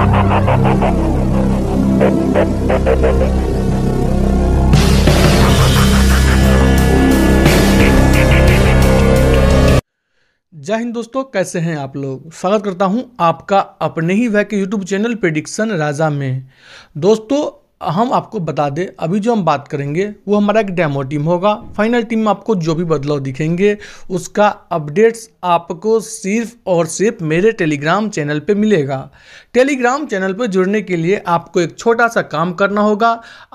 जय हिंद दोस्तों कैसे हैं आप लोग स्वागत करता हूं आपका अपने ही वह के यूट्यूब चैनल प्रेडिक्शन राजा में दोस्तों हम आपको बता दें अभी जो हम बात करेंगे वो हमारा एक डेमो टीम होगा फाइनल टीम में आपको जो भी बदलाव दिखेंगे उसका अपडेट्स आपको सिर्फ और सिर्फ मेरे टेलीग्राम चैनल पे मिलेगा टेलीग्राम चैनल पर जुड़ने के लिए आपको एक छोटा सा काम करना होगा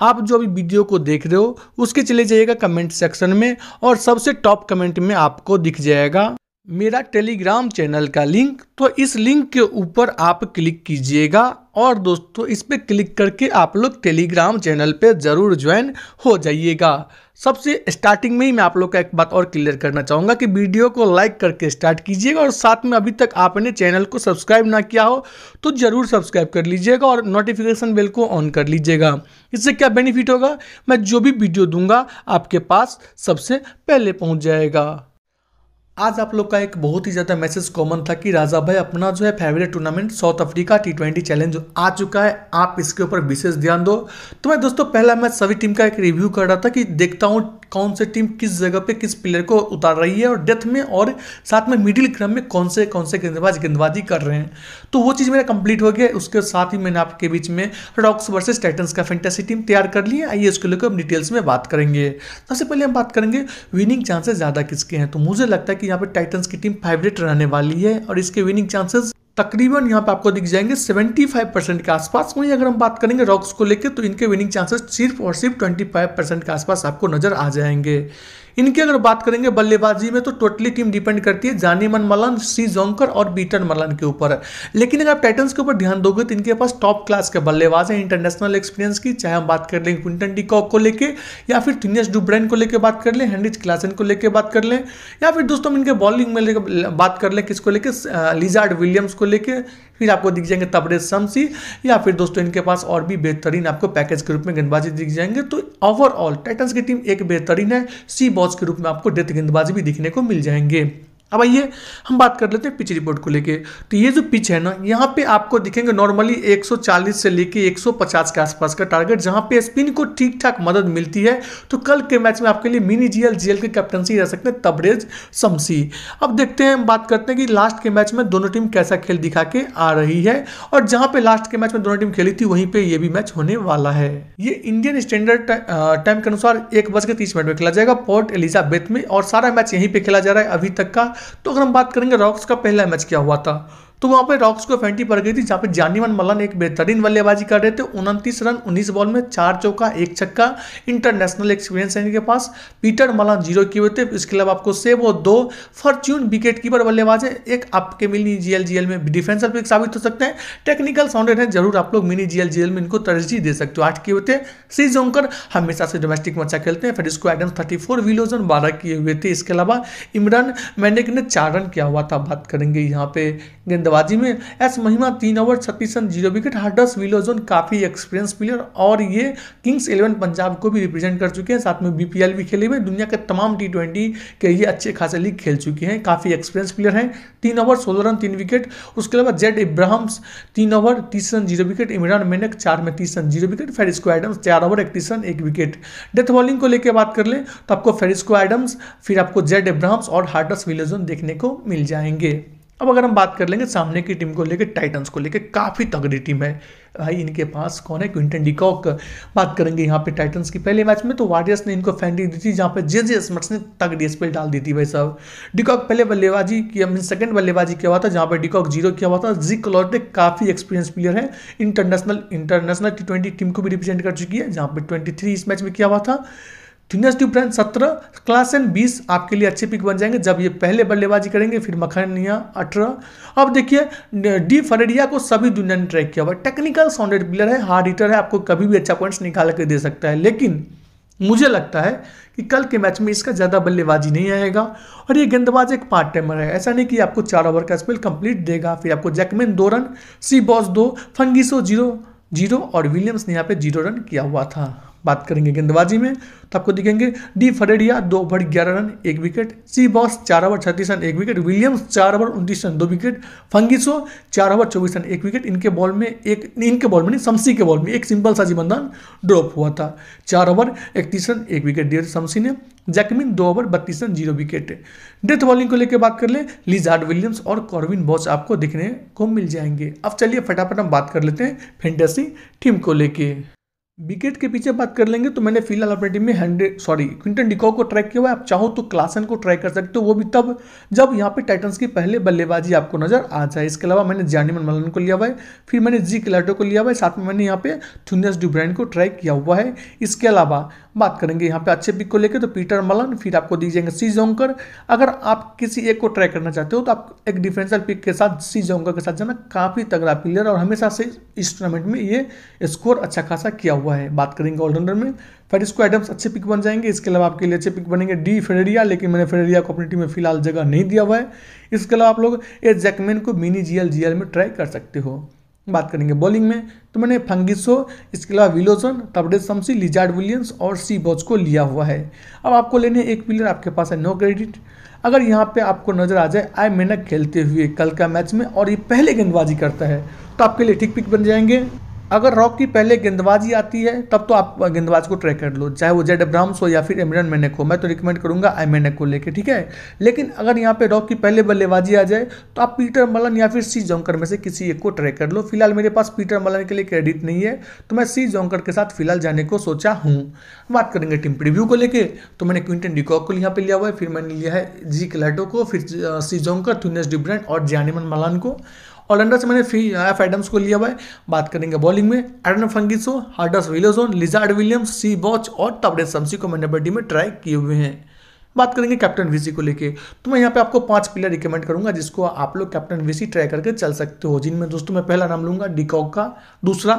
आप जो अभी वीडियो को देख रहे हो उसके चले जाइएगा कमेंट सेक्शन में और सबसे टॉप कमेंट में आपको दिख जाएगा मेरा टेलीग्राम चैनल का लिंक तो इस लिंक के ऊपर आप क्लिक कीजिएगा और दोस्तों इस पर क्लिक करके आप लोग टेलीग्राम चैनल पे ज़रूर ज्वाइन हो जाइएगा सबसे स्टार्टिंग में ही मैं आप लोग का एक बात और क्लियर करना चाहूँगा कि वीडियो को लाइक करके स्टार्ट कीजिएगा और साथ में अभी तक आपने चैनल को सब्सक्राइब ना किया हो तो ज़रूर सब्सक्राइब कर लीजिएगा और नोटिफिकेशन बेल को ऑन कर लीजिएगा इससे क्या बेनिफिट होगा मैं जो भी वीडियो दूंगा आपके पास सबसे पहले पहुँच जाएगा आज आप लोग का एक बहुत ही ज़्यादा मैसेज कॉमन था कि राजा भाई अपना जो है favourite tournament South Africa T twenty challenge आ चुका है आप इसके ऊपर विशेष ध्यान दो तो मैं दोस्तों पहला मैं सभी टीम का एक रिव्यू कर रहा था कि देखता हूँ कौन से टीम किस जगह पे किस प्लेयर को उतार रही है और डेथ में और साथ में मिडिल क्रम में कौन से कौन से गेंदबाज गेंदबाजी कर रहे हैं तो वो चीज़ मेरा कंप्लीट हो गया उसके साथ ही मैंने आपके बीच में रॉक्स वर्सेस टाइटन्स का फेंटेसी टीम तैयार कर ली है आइए उसके लेकर हम डिटेल्स में बात करेंगे सबसे पहले हम बात करेंगे विनिंग चांसेस ज़्यादा किसके हैं तो मुझे लगता है कि यहाँ पर टाइटन्स की टीम फेवरेट रहने वाली है और इसके विनिंग चांसेस तकरीबन यहाँ पे आपको दिख जाएंगे 75 परसेंट के आसपास वहीं अगर हम बात करेंगे रॉक्स को लेकर तो इनके विनिंग चांसेस सिर्फ और सिर्फ 25 परसेंट के आसपास आपको नजर आ जाएंगे इनकी अगर बात करेंगे बल्लेबाजी में तो टोटली टीम डिपेंड करती है जानी मन मलन सी जोंकर और बीटन मलन के ऊपर लेकिन अगर आप टाइटन्स के ऊपर ध्यान दोगे तो इनके पास टॉप क्लास के बल्लेबाज हैं इंटरनेशनल एक्सपीरियंस की चाहे हम बात कर लें क्विंटन कॉक को लेके या फिर थिनियस डुब्रेन को लेकर बात कर लें हैंड्रिज क्लासन को लेकर बात कर लें या फिर दोस्तों इनके बॉलिंग में लेकर बात कर लें किसको लेकर लिजार्ड विलियम्स को को लेके फिर आपको दिख जाएंगे तबरे शमसी या फिर दोस्तों इनके पास और भी बेहतरीन आपको पैकेज के रूप में गेंदबाजी दिख जाएंगे तो ओवरऑल टाइटन्स की टीम एक बेहतरीन है सी बॉस के रूप में आपको डेथ गेंदबाजी भी दिखने को मिल जाएंगे अब आइए हम बात कर लेते हैं पिच रिपोर्ट को लेके तो ये जो पिच है ना यहाँ पे आपको दिखेंगे नॉर्मली 140 से लेके 150 के आसपास का टारगेट जहाँ पे स्पिन को ठीक ठाक मदद मिलती है तो कल के मैच में आपके लिए मिनी जीएल जीएल के कैप्टनसी रह सकते हैं तबरेज शमसी अब देखते हैं हम बात करते हैं कि लास्ट के मैच में दोनों टीम कैसा खेल दिखा के आ रही है और जहाँ पे लास्ट के मैच में दोनों टीम खेली थी वहीं पर यह भी मैच होने वाला है ये इंडियन स्टैंडर्ड टाइम के अनुसार एक बज के तीस मिनट में खेला जाएगा पोर्ट एलिजाबेथ में और सारा मैच यहीं पर खेला जा रहा है अभी तक का तो अगर हम बात करेंगे रॉक्स का पहला मैच क्या हुआ था तो वहाँ पे रॉक्स को फेंटी पड़ गई थी जहाँ पे जानीवन मल्लन एक बेहतरीन बल्लेबाजी कर रहे थे उनतीस रन 19 बॉल में चार चौका एक छक्का इंटरनेशनल एक्सपीरियंस है इनके पास पीटर मलन जीरो की हुए थे इसके अलावा आपको सेब और दो फॉर्च्यून विकेट कीपर बल्लेबाज है एक आपके मिनी जीएल जीएल में डिफेंसर पिक साबित हो सकते हैं टेक्निकल साउंडेड है जरूर आप लोग मिनी जीएल जीएल में इनको तरजीह दे सकते हो आठ किए हुए थे श्री जोंकर हमेशा से डोमेस्टिक में अच्छा खेलते हैं फिर इसको एडम थर्टी फोर विलोजन बारह किए हुए थे इसके अलावा इमरान मैंडिक ने चार रन किया हुआ था बात करेंगे यहाँ पे गेंदबाज बल्लेबाजी में एस महिमा तीन ओवर छत्तीस रन जीरो विकेट हार्डस जोन काफ़ी एक्सपीरियंस प्लेयर और ये किंग्स इलेवन पंजाब को भी रिप्रेजेंट कर चुके हैं साथ में बीपीएल भी खेले हुए दुनिया के तमाम टी ट्वेंटी के ये अच्छे खासे लीग खेल चुके हैं काफ़ी एक्सपीरियंस प्लेयर हैं तीन ओवर सोलह रन तीन विकेट उसके अलावा जेड इब्राहम्स तीन ओवर तीस रन जीरो विकेट इमरान मेनक चार में तीस run zero wicket Ferisco Adams चार ओवर इकतीस रन एक विकेट डेथ बॉलिंग को लेकर बात कर ले तो आपको फेरिस्को एडम्स फिर आपको जेड इब्राहम्स और हार्डस विलोजन देखने को मिल जाएंगे अब अगर हम बात कर लेंगे सामने की टीम को लेकर टाइटंस को लेकर काफ़ी तगड़ी टीम है भाई हाँ, इनके पास कौन है क्विंटन डिकॉक बात करेंगे यहाँ पे टाइटंस की पहले मैच में तो वारियर्स ने इनको फैंडी दी थी जहाँ पे जे जे स्मर्ट्स ने तगड़ी स्पेल डाल दी थी भाई साहब डिकॉक पहले बल्लेबाजी किया मीन सेकंड बल्लेबाजी किया हुआ था जहाँ पर डिकॉक जीरो किया हुआ था जी कलौटे काफ़ी एक्सपीरियंस प्लेयर है इंटरनेशनल इंटरनेशनल टी टीम को भी रिप्रेजेंट कर चुकी है जहाँ पर ट्वेंटी इस मैच में किया हुआ था जूनियर ट्यूब ब्रांच सत्रह एन बीस आपके लिए अच्छे पिक बन जाएंगे जब ये पहले बल्लेबाजी करेंगे फिर मखनिया अठारह अब देखिए डी फरेडिया को सभी दुनिया ने ट्रैक किया हुआ टेक्निकल साउंडेड प्लेयर है हार्ड हिटर है आपको कभी भी अच्छा पॉइंट्स निकाल के दे सकता है लेकिन मुझे लगता है कि कल के मैच में इसका ज़्यादा बल्लेबाजी नहीं आएगा और ये गेंदबाज एक पार्ट टाइमर है ऐसा नहीं कि आपको चार ओवर का स्पेल कंप्लीट देगा फिर आपको जैकमेन दो रन सी बॉस दो फंगिसो जीरो जीरो और विलियम्स ने यहाँ पे जीरो रन किया हुआ था बात करेंगे गेंदबाजी में तो आपको दिखेंगे डी फरेडिया दो ओवर ग्यारह रन एक विकेट सी बॉस चार ओवर छत्तीस रन एक विकेट विलियम्स चार ओवर उनतीस रन दो विकेट फंगिसो चार ओवर चौबीस रन एक विकेट इनके बॉल में एक इनके बॉल में नहीं शमसी के बॉल में एक सिंपल सा जीवनदान ड्रॉप हुआ था चार ओवर इकतीस रन एक विकेट दिए शमसी ने जैकमिन दो ओवर बत्तीस run zero wicket death bowling को लेकर बात कर ले लिजार्ड विलियम्स और कॉर्विन बॉस आपको दिखने को मिल जाएंगे अब चलिए फटाफट हम बात कर लेते हैं फेंटेसी टीम को लेके विकेट के पीछे बात कर लेंगे तो मैंने फिलहाल अपने टीम में हंड्रेड सॉरी क्विंटन डिकॉ को ट्राई किया हुआ है आप चाहो तो क्लासन को ट्राई कर सकते हो वो भी तब जब यहाँ पे टाइटंस की पहले बल्लेबाजी आपको नजर आ जाए इसके अलावा मैंने जानिमन मलन को लिया हुआ है फिर मैंने जी किलाटो को लिया हुआ है साथ में मैंने यहाँ पे थुनियस डुब्रैंड को ट्राई किया हुआ है इसके अलावा बात करेंगे यहाँ पे अच्छे पिक को लेकर तो पीटर मलन फिर आपको दी जाएंगे सी जोंकर अगर आप किसी एक को ट्राई करना चाहते हो तो आप एक डिफेंसल पिक के साथ सी जोंकर के साथ जाना काफ़ी तगड़ा प्लेयर और हमेशा से इस टूर्नामेंट में ये स्कोर अच्छा खासा किया हुआ हुआ है बात करेंगे ऑलराउंडर में इसको एडम्स अच्छे पिक बन जाएंगे इसके अलावा आपके लिए अच्छे पिक बनेंगे डी फेडेरिया लेकिन मैंने फेडेरिया को अपनी टीम में फिलहाल जगह नहीं दिया हुआ है इसके अलावा आप लोग ए जैकमैन को मिनी जीएल जीएल में ट्राई कर सकते हो बात करेंगे बॉलिंग में तो मैंने फंगिसो इसके अलावा विलोजन तबडे शमसी लिजार्ड विलियम्स और सी बॉच को लिया हुआ है अब आपको लेने एक प्लेयर आपके पास है नो क्रेडिट अगर यहाँ पे आपको नजर आ जाए आई मेनक खेलते हुए कल का मैच में और ये पहले गेंदबाजी करता है तो आपके लिए ठीक पिक बन जाएंगे अगर रॉक की पहले गेंदबाजी आती है तब तो आप गेंदबाज को ट्रैक कर लो चाहे वो जेड अब्राम्स हो या फिर एमरन मैनेक हो मैं तो रिकमेंड करूंगा आई मैनेक को लेके ठीक है लेकिन अगर यहाँ पे रॉक की पहले बल्लेबाजी आ जाए तो आप पीटर मलन या फिर सी जोंकर में से किसी एक को ट्रैक कर लो फिलहाल मेरे पास पीटर मलन के लिए क्रेडिट नहीं है तो मैं सी जोंकर के साथ फिलहाल जाने को सोचा हूँ बात करेंगे टीम प्रिव्यू को लेकर तो मैंने क्विंटन डिकॉक को यहाँ पर लिया हुआ है फिर मैंने लिया है जी क्लैटो को फिर सी जोंकर थ्यूनेस डिब्रेंट और जानिमन मलान को ऑलराउंडर से मैंने फी एफ एडम्स को लिया हुआ है बात करेंगे बॉलिंग में Aiden Phangiso Hardus Viljoen Lizaad Williams C Bosch और तबरेज शमसी को मैंने बड्डी में ट्राई किए हुए हैं बात करेंगे कैप्टन वीसी को लेके तो मैं यहाँ पे आपको पांच प्लेयर रिकमेंड करूंगा जिसको आप लोग कैप्टन वीसी ट्राई करके चल सकते हो जिनमें दोस्तों मैं पहला नाम लूंगा डिकॉक का दूसरा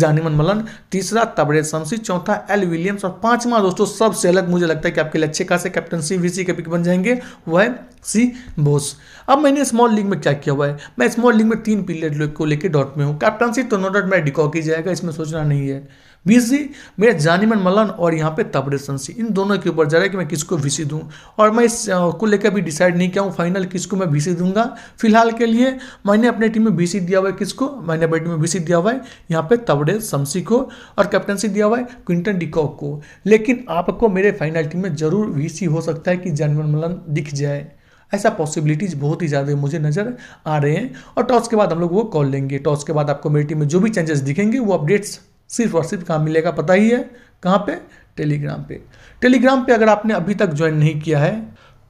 जानिमन मलन तीसरा तबरेज शमसी चौथा एल विलियम्स और पांचवा दोस्तों सबसे अलग मुझे लगता है कि आपके लिए अच्छे खासे सी वीसी के पिक बन जाएंगे वह सी बोस अब मैंने स्मॉल लीग में क्या किया हुआ है मैं स्मॉल लीग में तीन प्लेयर को लेकर डॉट में हूँ कैप्टनसी तो नो डॉट मेरा डिकॉक ही जाएगा इसमें सोचना नहीं है वीसी मेरा जानी मन मलन और यहाँ पे तपरेशन सी इन दोनों के ऊपर जा रहा है कि मैं किसको वीसी दूँ और मैं इस को लेकर भी डिसाइड नहीं किया हूँ फाइनल किसको मैं वीसी दूंगा फिलहाल के लिए मैंने अपने टीम में वीसी दिया हुआ है किसको मैंने अपनी टीम में वीसी दिया हुआ है यहाँ पे तबड़े शमसी को और कैप्टनसी दिया हुआ है क्विंटन डिकॉक को लेकिन आपको मेरे फाइनल टीम में जरूर वीसी हो सकता है कि जानीमन मलन दिख जाए ऐसा पॉसिबिलिटीज़ बहुत ही ज़्यादा मुझे नज़र आ रहे हैं और टॉस के बाद हम लोग वो कॉल लेंगे टॉस के बाद आपको मेरी टीम में जो भी चेंजेस दिखेंगे वो अपडेट्स सिर्फ और सिर्फ कहाँ मिलेगा पता ही है कहाँ पे टेलीग्राम पे टेलीग्राम पे अगर आपने अभी तक ज्वाइन नहीं किया है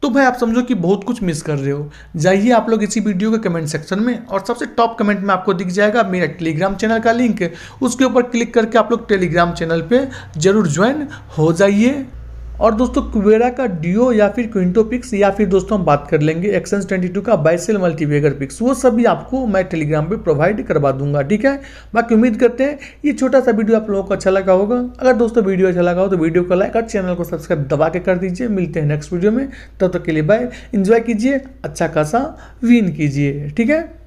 तो भाई आप समझो कि बहुत कुछ मिस कर रहे हो जाइए आप लोग इसी वीडियो के कमेंट सेक्शन में और सबसे टॉप कमेंट में आपको दिख जाएगा मेरा टेलीग्राम चैनल का लिंक उसके ऊपर क्लिक करके आप लोग टेलीग्राम चैनल पे जरूर ज्वाइन हो जाइए और दोस्तों कुबेरा का डिओ या फिर क्विंटो पिक्स या फिर दोस्तों हम बात कर लेंगे एक्सेंस ट्वेंटी टू का बाइसेल मल्टीवेगर पिक्स वो सभी आपको मैं टेलीग्राम पर प्रोवाइड करवा दूंगा ठीक है बाकी उम्मीद करते हैं ये छोटा सा वीडियो आप लोगों को अच्छा लगा होगा अगर दोस्तों वीडियो अच्छा लगा हो तो वीडियो को लाइक और चैनल को सब्सक्राइब दबा के कर दीजिए मिलते हैं नेक्स्ट वीडियो में तब तक के लिए बाय इंजॉय कीजिए अच्छा खासा विन कीजिए ठीक है